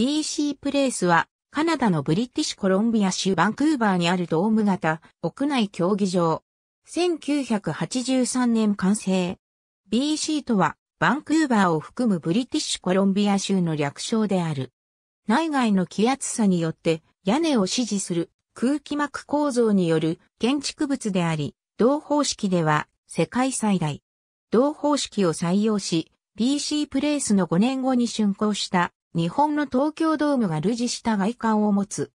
BC プレイスは、カナダのブリティッシュコロンビア州バンクーバーにあるドーム型屋内競技場。1983年完成。BC とは、バンクーバーを含むブリティッシュコロンビア州の略称である。内外の気圧差によって屋根を支持する空気膜構造による建築物であり、同方式では世界最大。同方式を採用し、BC プレイスの5年後に竣工した日本の東京ドームが類似した外観を持つ。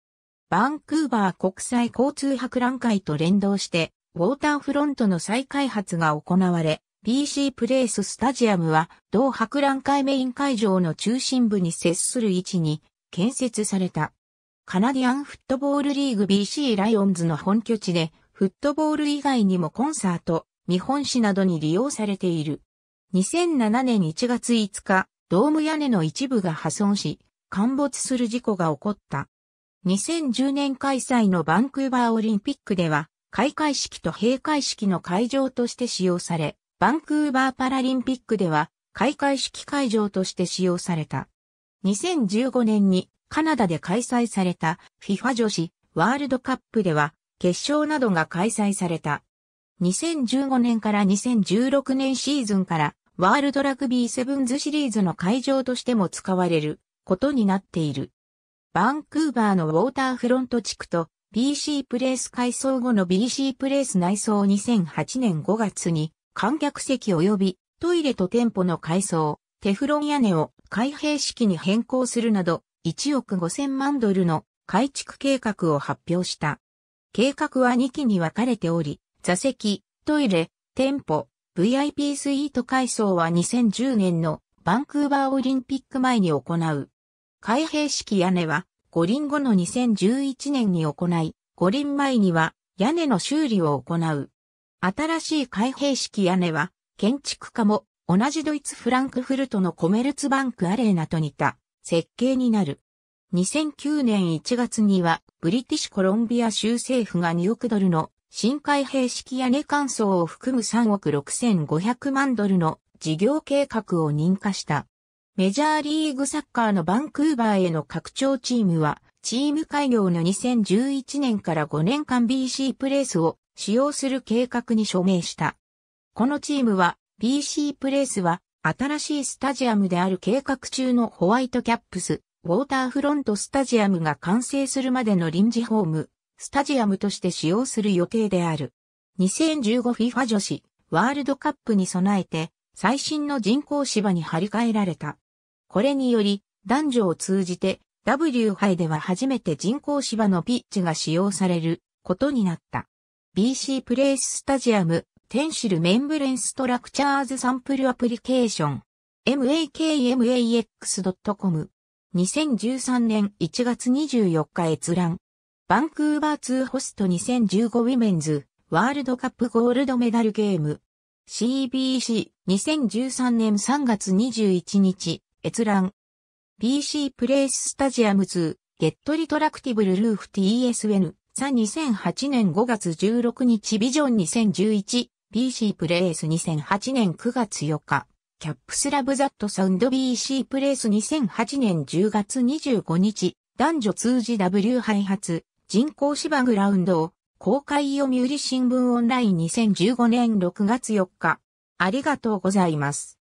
バンクーバー国際交通博覧会と連動して、ウォーターフロントの再開発が行われ、BC プレイススタジアムは、同博覧会メイン会場の中心部に接する位置に建設された。カナディアンフットボールリーグ BC ライオンズの本拠地で、フットボール以外にもコンサート、日本史などに利用されている。2007年1月5日、ドーム屋根の一部が破損し、陥没する事故が起こった。2010年開催のバンクーバーオリンピックでは、開会式と閉会式の会場として使用され、バンクーバーパラリンピックでは、開会式会場として使用された。2015年にカナダで開催された FIFA 女子ワールドカップでは、決勝などが開催された。2015年から2016年シーズンからワールドラグビーセブンズシリーズの会場としても使われることになっている。バンクーバーのウォーターフロント地区と BC プレイス改装後の BC プレイス内装2008年5月に観客席及びトイレと店舗の改装、テフロン屋根を開閉式に変更するなど1億5000万ドルの改築計画を発表した。計画は2期に分かれており、座席、トイレ、店舗、VIP スイート改装は2010年のバンクーバーオリンピック前に行う。開閉式屋根は五輪後の2011年に行い、五輪前には屋根の修理を行う。新しい開閉式屋根は建築家も同じドイツフランクフルトのコメルツバンクアレーナと似た設計になる。2009年1月にはブリティッシュコロンビア州政府が2億ドルの深海兵式屋根乾燥を含む3億6500万ドルの事業計画を認可した。メジャーリーグサッカーのバンクーバーへの拡張チームは、チーム開業の2011年から5年間 BC プレイスを使用する計画に署名した。このチームは、BC プレイスは、新しいスタジアムである計画中のホワイトキャップス、ウォーターフロントスタジアムが完成するまでの臨時ホーム、スタジアムとして使用する予定である。2015FIFA 女子ワールドカップに備えて最新の人工芝に張り替えられた。これにより男女を通じて W 杯では初めて人工芝のピッチが使用されることになった。BC プレイススタジアムテンシルメンブレンストラクチャーズサンプルアプリケーション makmax.com 2013年1月24日閲覧バンクーバー2ホスト2015ウィメンズワールドカップゴールドメダルゲーム CBC2013 年3月21日閲覧 PC プレイススタジアム2ゲットリトラクティブルルーフ TSN さ2008年5月16日ビジョン 2011PC プレイス2008年9月4日キャップスラブザットサウンド BC プレイス2008年10月25日男女通じ W 配発人工芝グラウンドを公開読売新聞オンライン2015年6月4日。ありがとうございます。